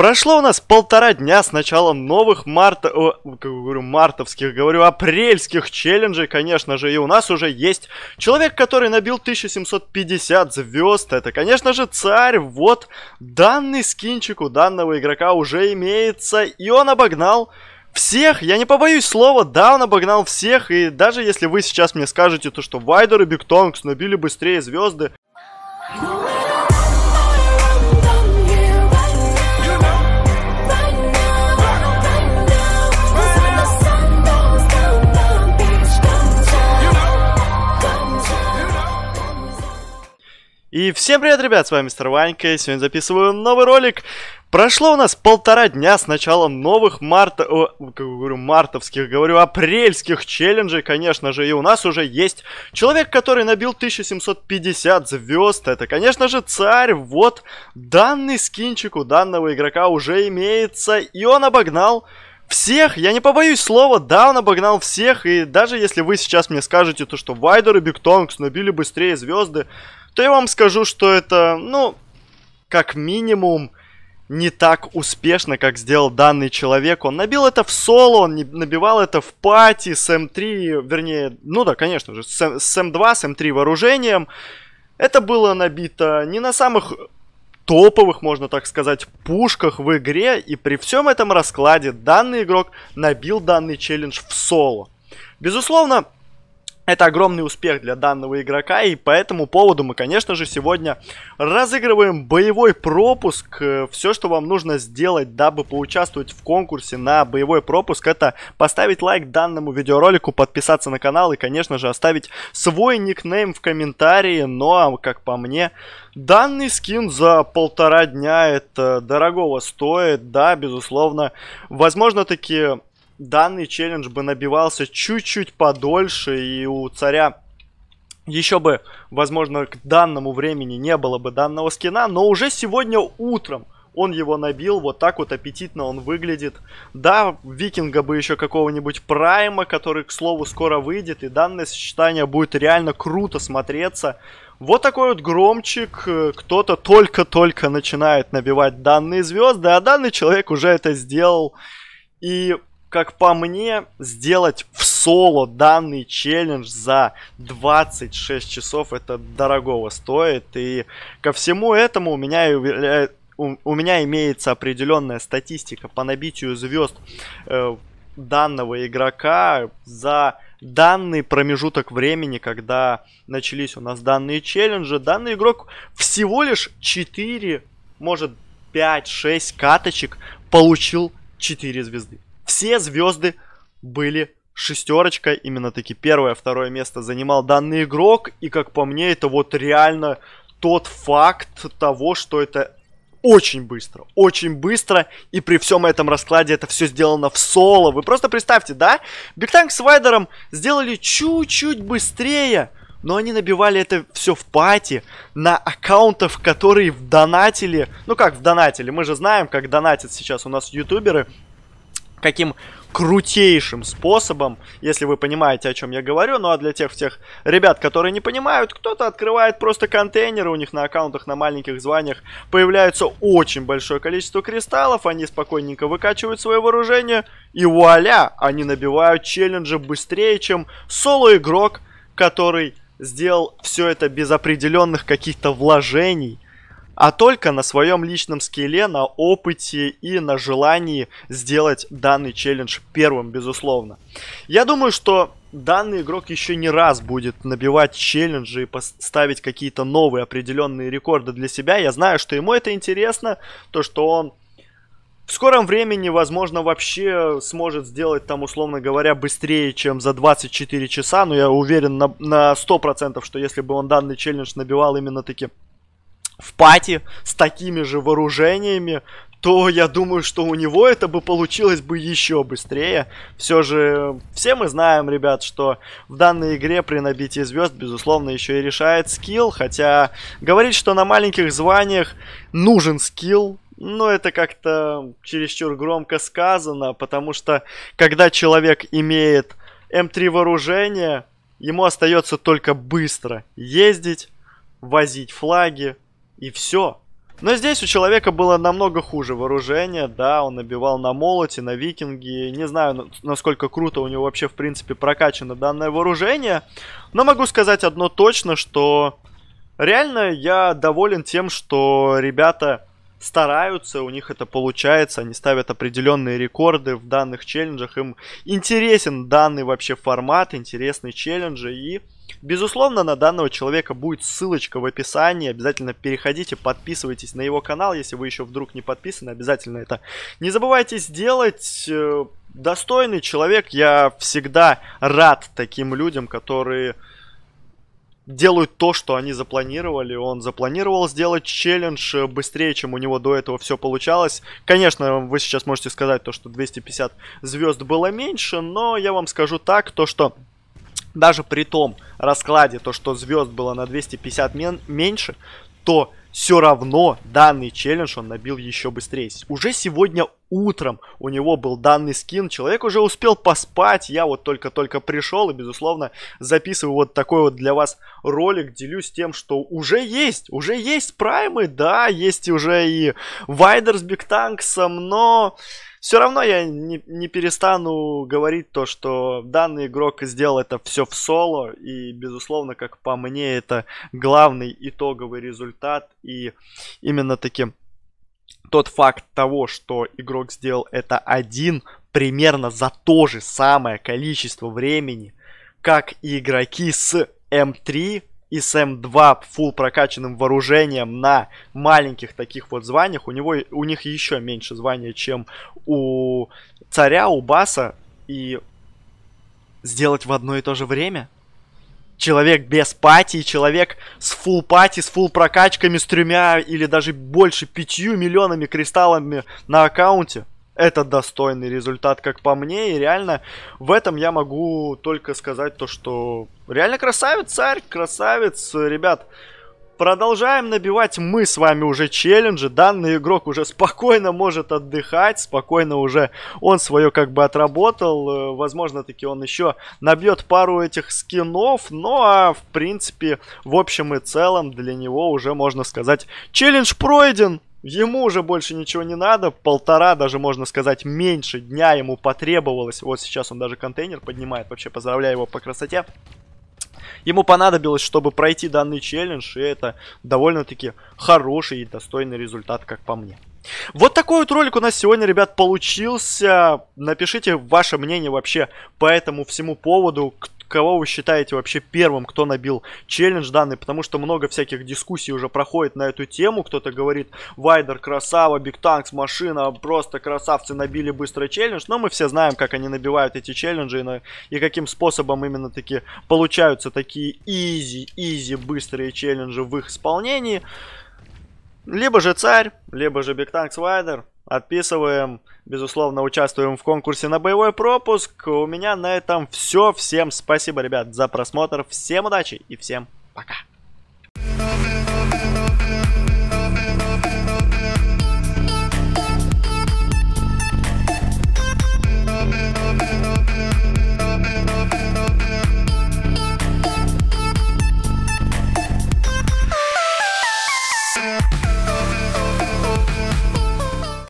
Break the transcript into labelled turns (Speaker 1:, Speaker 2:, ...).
Speaker 1: Прошло у нас полтора дня с начала новых марта... О, говорю, мартовских, говорю, апрельских челленджей, конечно же, и у нас уже есть человек, который набил 1750 звезд. Это, конечно же, царь. Вот данный скинчик у данного игрока уже имеется, и он обогнал всех, я не побоюсь слова, да, он обогнал всех, и даже если вы сейчас мне скажете то, что Вайдер и Биг Тонгс набили быстрее звезды, И всем привет, ребят, с вами Мистер Ванька, и сегодня записываю новый ролик. Прошло у нас полтора дня с начала новых марта... О, говорю, мартовских, говорю, апрельских челленджей, конечно же, и у нас уже есть человек, который набил 1750 звезд. Это, конечно же, царь. Вот данный скинчик у данного игрока уже имеется, и он обогнал всех, я не побоюсь слова, да, он обогнал всех, и даже если вы сейчас мне скажете то, что Вайдер и Биг Тонгс набили быстрее звезды, то я вам скажу, что это, ну, как минимум, не так успешно, как сделал данный человек. Он набил это в соло, он набивал это в пати с М3, эм вернее, ну да, конечно же, с М2, эм, с М3 эм вооружением. Это было набито не на самых топовых, можно так сказать, пушках в игре, и при всем этом раскладе данный игрок набил данный челлендж в соло. Безусловно, это огромный успех для данного игрока, и по этому поводу мы, конечно же, сегодня разыгрываем боевой пропуск. Э, Все, что вам нужно сделать, дабы поучаствовать в конкурсе на боевой пропуск, это поставить лайк данному видеоролику, подписаться на канал и, конечно же, оставить свой никнейм в комментарии. Но, ну, а как по мне, данный скин за полтора дня это дорогого стоит, да, безусловно. Возможно, такие данный челлендж бы набивался чуть-чуть подольше, и у царя еще бы, возможно, к данному времени не было бы данного скина, но уже сегодня утром он его набил, вот так вот аппетитно он выглядит. Да, викинга бы еще какого-нибудь прайма, который, к слову, скоро выйдет, и данное сочетание будет реально круто смотреться. Вот такой вот громчик, э, кто-то только-только начинает набивать данные звезды, а данный человек уже это сделал. И как по мне, сделать в соло данный челлендж за 26 часов это дорогого стоит. И ко всему этому у меня у меня имеется определенная статистика по набитию звезд э, данного игрока за данный промежуток времени, когда начались у нас данные челленджи. Данный игрок всего лишь 4, может 5-6 каточек получил 4 звезды все звезды были шестерочка, именно таки первое, второе место занимал данный игрок, и как по мне это вот реально тот факт того, что это очень быстро, очень быстро, и при всем этом раскладе это все сделано в соло. Вы просто представьте, да? Биг Танк с Вайдером сделали чуть-чуть быстрее, но они набивали это все в пати, на аккаунтов, которые в донатили, ну как в донатили, мы же знаем, как донатят сейчас у нас ютуберы, каким крутейшим способом, если вы понимаете, о чем я говорю. Ну а для тех тех ребят, которые не понимают, кто-то открывает просто контейнеры, у них на аккаунтах на маленьких званиях появляется очень большое количество кристаллов, они спокойненько выкачивают свое вооружение, и вуаля, они набивают челленджи быстрее, чем соло-игрок, который сделал все это без определенных каких-то вложений – а только на своем личном скилле, на опыте и на желании сделать данный челлендж первым, безусловно. Я думаю, что данный игрок еще не раз будет набивать челленджи и поставить какие-то новые определенные рекорды для себя. Я знаю, что ему это интересно, то, что он в скором времени, возможно, вообще сможет сделать там, условно говоря, быстрее, чем за 24 часа, но я уверен на, на 100%, что если бы он данный челлендж набивал именно таки в пати с такими же вооружениями, то я думаю, что у него это бы получилось бы еще быстрее. Все же все мы знаем, ребят, что в данной игре при набитии звезд, безусловно, еще и решает скилл. Хотя говорить, что на маленьких званиях нужен скилл, ну, это как-то чересчур громко сказано, потому что когда человек имеет М3 эм вооружение, ему остается только быстро ездить, возить флаги, и все. Но здесь у человека было намного хуже вооружение, да, он набивал на молоте, на викинге, не знаю, насколько круто у него вообще, в принципе, прокачано данное вооружение, но могу сказать одно точно, что реально я доволен тем, что ребята стараются, у них это получается, они ставят определенные рекорды в данных челленджах, им интересен данный вообще формат, интересные челленджи, и Безусловно, на данного человека будет ссылочка в описании. Обязательно переходите, подписывайтесь на его канал, если вы еще вдруг не подписаны, обязательно это. Не забывайте сделать э, достойный человек. Я всегда рад таким людям, которые делают то, что они запланировали. Он запланировал сделать челлендж э, быстрее, чем у него до этого все получалось. Конечно, вы сейчас можете сказать то, что 250 звезд было меньше, но я вам скажу так, то что даже при том раскладе, то что звезд было на 250 мен меньше, то все равно данный челлендж он набил еще быстрее. Уже сегодня утром у него был данный скин, человек уже успел поспать, я вот только-только пришел и, безусловно, записываю вот такой вот для вас ролик, делюсь тем, что уже есть, уже есть праймы, да, есть уже и Вайдер с Бигтанксом, но все равно я не, не перестану говорить то, что данный игрок сделал это все в соло, и, безусловно, как по мне, это главный итоговый результат, и именно таким тот факт того, что игрок сделал это один, примерно за то же самое количество времени, как и игроки с М3, и СМ-2 фул прокачанным вооружением на маленьких таких вот званиях, у, него, у них еще меньше звания, чем у царя, у баса, и сделать в одно и то же время? Человек без пати, человек с фул пати, с фул прокачками, с тремя или даже больше пятью миллионами кристаллами на аккаунте – это достойный результат, как по мне. И реально в этом я могу только сказать то, что реально красавец, царь, красавец. Ребят, продолжаем набивать мы с вами уже челленджи. Данный игрок уже спокойно может отдыхать, спокойно уже он свое как бы отработал. Э, возможно, таки он еще набьет пару этих скинов. Ну а в принципе, в общем и целом, для него уже можно сказать, челлендж пройден. Ему уже больше ничего не надо, полтора, даже можно сказать, меньше дня ему потребовалось. Вот сейчас он даже контейнер поднимает, вообще поздравляю его по красоте. Ему понадобилось, чтобы пройти данный челлендж, и это довольно-таки хороший и достойный результат, как по мне. Вот такой вот ролик у нас сегодня, ребят, получился. Напишите ваше мнение вообще по этому всему поводу, кто кого вы считаете вообще первым, кто набил челлендж данный, потому что много всяких дискуссий уже проходит на эту тему. Кто-то говорит, Вайдер красава, Биг Танкс машина, просто красавцы набили быстро челлендж. Но мы все знаем, как они набивают эти челленджи и, на, и каким способом именно таки получаются такие изи, изи, быстрые челленджи в их исполнении. Либо же царь, либо же Биг Танкс Вайдер отписываем. Безусловно, участвуем в конкурсе на боевой пропуск. У меня на этом все. Всем спасибо, ребят, за просмотр. Всем удачи и всем пока.